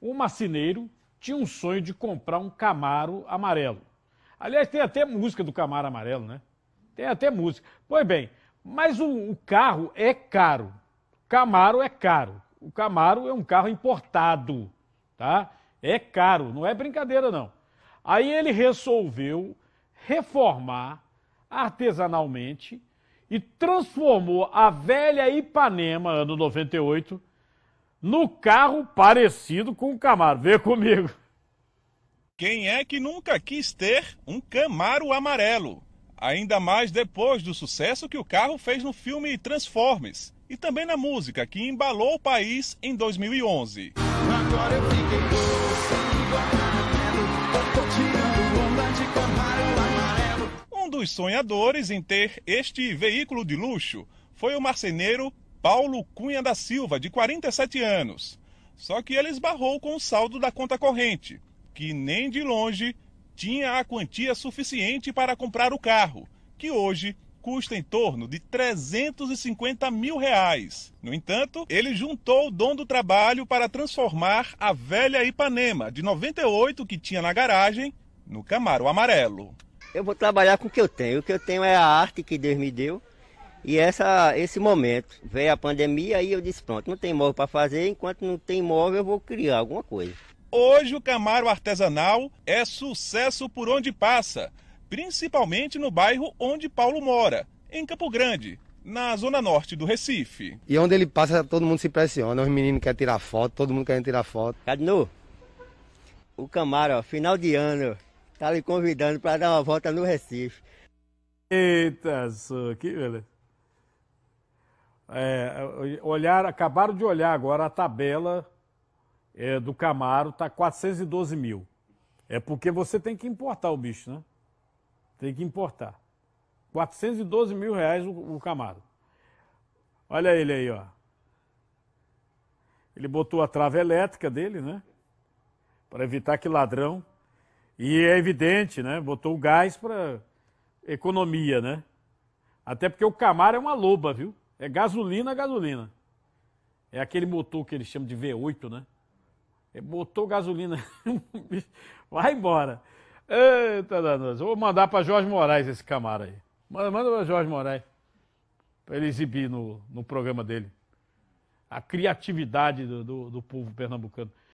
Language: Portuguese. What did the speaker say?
O marceneiro tinha um sonho de comprar um Camaro amarelo. Aliás, tem até música do Camaro amarelo, né? Tem até música. Pois bem, mas o, o carro é caro. Camaro é caro. O Camaro é um carro importado, tá? É caro, não é brincadeira não. Aí ele resolveu reformar artesanalmente e transformou a velha Ipanema, ano 98, no carro parecido com o Camaro. Vê comigo. Quem é que nunca quis ter um Camaro amarelo? Ainda mais depois do sucesso que o carro fez no filme Transformers e também na música que embalou o país em 2011. Um dos sonhadores em ter este veículo de luxo foi o marceneiro Paulo Cunha da Silva, de 47 anos. Só que ele esbarrou com o saldo da conta corrente, que nem de longe tinha a quantia suficiente para comprar o carro, que hoje custa em torno de 350 mil reais. No entanto, ele juntou o dom do trabalho para transformar a velha Ipanema de 98 que tinha na garagem no Camaro Amarelo. Eu vou trabalhar com o que eu tenho. O que eu tenho é a arte que Deus me deu e essa, esse momento, veio a pandemia e eu disse, pronto, não tem imóvel para fazer, enquanto não tem imóvel eu vou criar alguma coisa. Hoje o Camaro Artesanal é sucesso por onde passa, principalmente no bairro onde Paulo mora, em Campo Grande, na zona norte do Recife. E onde ele passa, todo mundo se impressiona, os meninos querem tirar foto, todo mundo quer tirar foto. Cadnu, tá o Camaro, final de ano, tá lhe convidando para dar uma volta no Recife. Eita, só, que beleza. É, olhar, acabaram de olhar agora a tabela é, do Camaro, tá 412 mil. É porque você tem que importar o bicho, né? Tem que importar. 412 mil reais o, o Camaro. Olha ele aí, ó. Ele botou a trava elétrica dele, né? Para evitar que ladrão. E é evidente, né? Botou o gás para economia, né? Até porque o Camaro é uma loba, viu? É gasolina, gasolina. É aquele motor que eles chamam de V8, né? É motor gasolina. Vai embora. Eita, danoso. Vou mandar para Jorge Moraes esse camaro aí. Manda, manda para Jorge Moraes. Para ele exibir no, no programa dele. A criatividade do, do, do povo pernambucano.